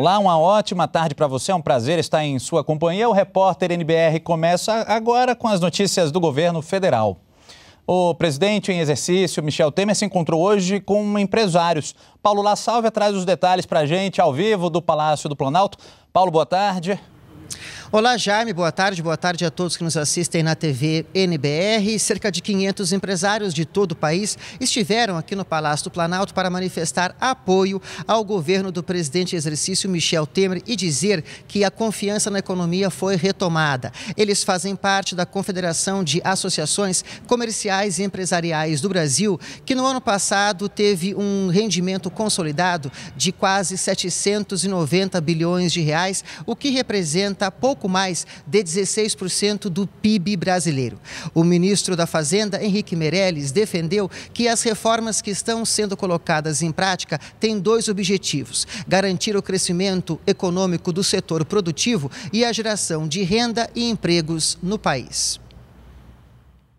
Olá, uma ótima tarde para você. É um prazer estar em sua companhia. O repórter NBR começa agora com as notícias do governo federal. O presidente em exercício, Michel Temer, se encontrou hoje com empresários. Paulo La Salve traz os detalhes para a gente ao vivo do Palácio do Planalto. Paulo, boa tarde. Olá, Jaime, boa tarde, boa tarde a todos que nos assistem na TV NBR. Cerca de 500 empresários de todo o país estiveram aqui no Palácio do Planalto para manifestar apoio ao governo do presidente em exercício Michel Temer e dizer que a confiança na economia foi retomada. Eles fazem parte da Confederação de Associações Comerciais e Empresariais do Brasil, que no ano passado teve um rendimento consolidado de quase 790 bilhões de reais, o que representa pouco pouco mais de 16% do PIB brasileiro. O ministro da Fazenda, Henrique Meirelles, defendeu que as reformas que estão sendo colocadas em prática têm dois objetivos: garantir o crescimento econômico do setor produtivo e a geração de renda e empregos no país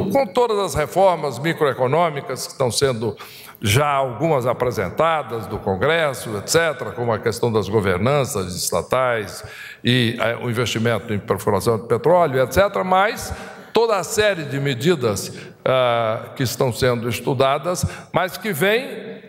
com todas as reformas microeconômicas que estão sendo já algumas apresentadas do Congresso, etc., como a questão das governanças estatais e eh, o investimento em perfuração de petróleo, etc., mas toda a série de medidas ah, que estão sendo estudadas, mas que vem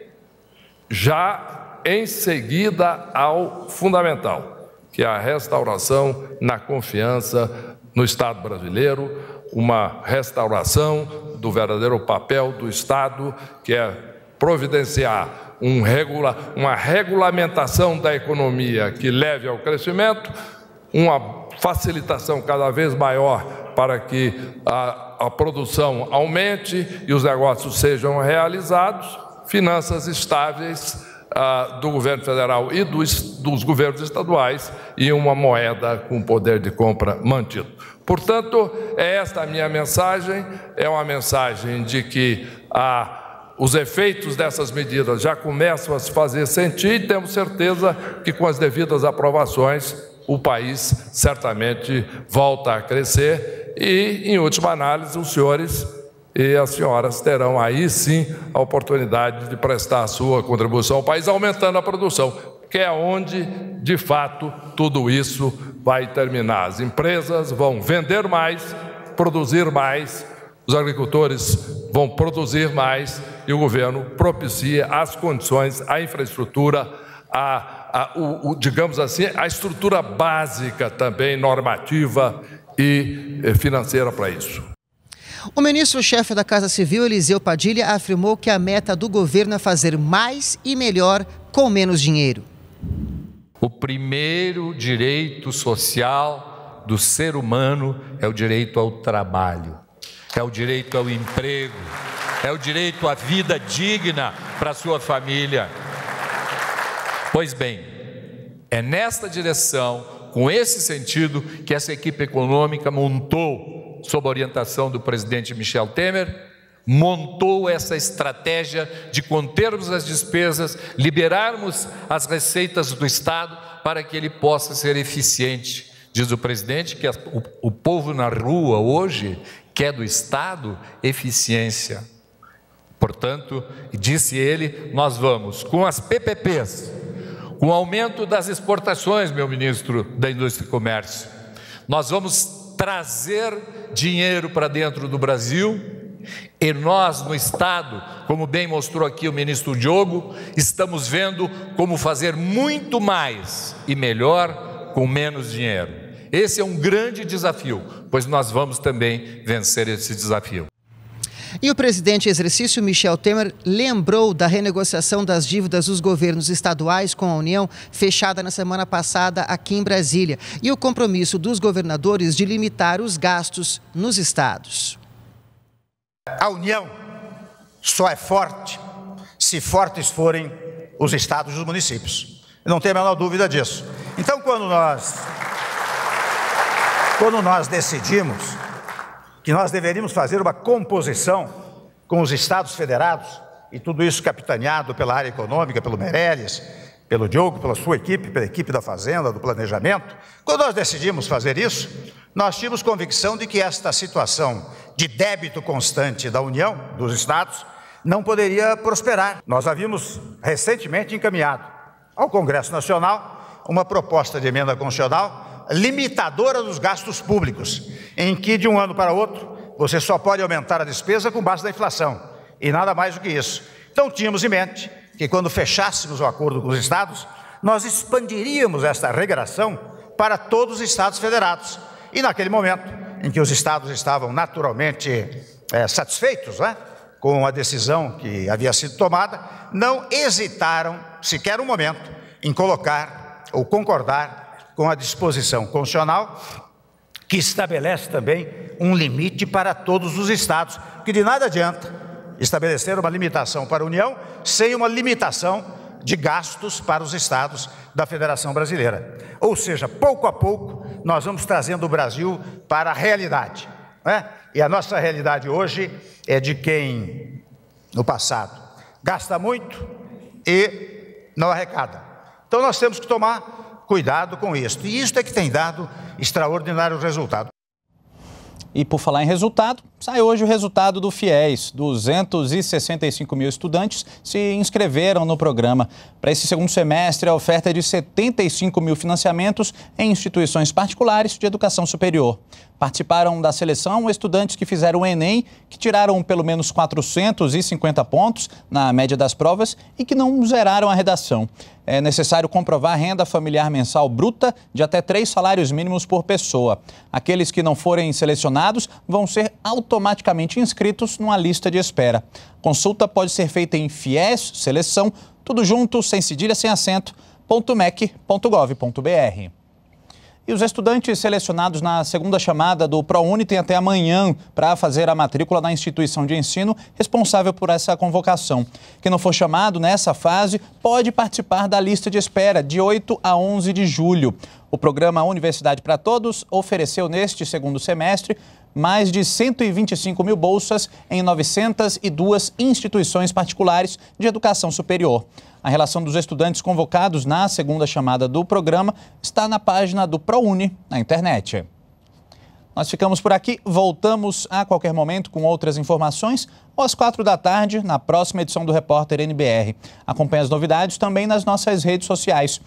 já em seguida ao fundamental, que é a restauração na confiança no Estado brasileiro, uma restauração do verdadeiro papel do Estado, que é providenciar um regula, uma regulamentação da economia que leve ao crescimento, uma facilitação cada vez maior para que a, a produção aumente e os negócios sejam realizados, finanças estáveis do governo federal e dos, dos governos estaduais e uma moeda com poder de compra mantido. Portanto, é esta a minha mensagem, é uma mensagem de que a os efeitos dessas medidas já começam a se fazer sentir e temos certeza que, com as devidas aprovações, o país certamente volta a crescer. E, em última análise, os senhores e as senhoras terão aí sim a oportunidade de prestar a sua contribuição ao país, aumentando a produção, que é onde, de fato, tudo isso vai terminar. As empresas vão vender mais, produzir mais, os agricultores vão produzir mais e o governo propicia as condições, a infraestrutura, a, a o, o, digamos assim, a estrutura básica também normativa e eh, financeira para isso. O ministro-chefe da Casa Civil, Eliseu Padilha, afirmou que a meta do governo é fazer mais e melhor com menos dinheiro. O primeiro direito social do ser humano é o direito ao trabalho, é o direito ao emprego, é o direito à vida digna para sua família. Pois bem, é nesta direção, com esse sentido, que essa equipe econômica montou sob a orientação do presidente Michel Temer, montou essa estratégia de contermos as despesas, liberarmos as receitas do Estado para que ele possa ser eficiente. Diz o presidente que o povo na rua hoje quer do Estado eficiência. Portanto, disse ele, nós vamos com as PPPs, com o aumento das exportações, meu ministro da Indústria e Comércio, nós vamos trazer dinheiro para dentro do Brasil. E nós, no Estado, como bem mostrou aqui o ministro Diogo, estamos vendo como fazer muito mais e melhor com menos dinheiro. Esse é um grande desafio, pois nós vamos também vencer esse desafio. E o presidente em exercício, Michel Temer, lembrou da renegociação das dívidas dos governos estaduais com a União, fechada na semana passada aqui em Brasília, e o compromisso dos governadores de limitar os gastos nos estados. A União só é forte se fortes forem os estados e os municípios. Eu não tenho a menor dúvida disso. Então, quando nós, quando nós decidimos que nós deveríamos fazer uma composição com os estados federados e tudo isso capitaneado pela área econômica, pelo Meirelles, pelo Diogo, pela sua equipe, pela equipe da Fazenda, do Planejamento. Quando nós decidimos fazer isso, nós tínhamos convicção de que esta situação de débito constante da União, dos Estados, não poderia prosperar. Nós havíamos recentemente encaminhado ao Congresso Nacional uma proposta de emenda constitucional limitadora dos gastos públicos, em que de um ano para outro você só pode aumentar a despesa com base da inflação e nada mais do que isso. Então tínhamos em mente que quando fechássemos o acordo com os estados, nós expandiríamos esta regressão para todos os estados federados. E naquele momento em que os estados estavam naturalmente é, satisfeitos né, com a decisão que havia sido tomada, não hesitaram sequer um momento em colocar ou concordar com a disposição constitucional que estabelece também um limite para todos os estados, que de nada adianta estabelecer uma limitação para a União sem uma limitação de gastos para os estados da Federação Brasileira. Ou seja, pouco a pouco nós vamos trazendo o Brasil para a realidade. Né? E a nossa realidade hoje é de quem, no passado, gasta muito e não arrecada. Então nós temos que tomar Cuidado com isto. E isto é que tem dado extraordinário resultado. E por falar em resultado, sai hoje o resultado do FIES. 265 mil estudantes se inscreveram no programa. Para esse segundo semestre, a oferta é de 75 mil financiamentos em instituições particulares de educação superior. Participaram da seleção estudantes que fizeram o Enem, que tiraram pelo menos 450 pontos na média das provas e que não zeraram a redação. É necessário comprovar renda familiar mensal bruta de até três salários mínimos por pessoa. Aqueles que não forem selecionados vão ser automaticamente inscritos numa lista de espera. Consulta pode ser feita em FIES, seleção, tudo junto, sem cedilha, sem acento, .mec.gov.br. E os estudantes selecionados na segunda chamada do ProUni têm até amanhã para fazer a matrícula na instituição de ensino responsável por essa convocação. Quem não for chamado nessa fase pode participar da lista de espera de 8 a 11 de julho. O programa Universidade para Todos ofereceu neste segundo semestre mais de 125 mil bolsas em 902 instituições particulares de educação superior. A relação dos estudantes convocados na segunda chamada do programa está na página do ProUni na internet. Nós ficamos por aqui, voltamos a qualquer momento com outras informações ou às quatro da tarde na próxima edição do Repórter NBR. Acompanhe as novidades também nas nossas redes sociais.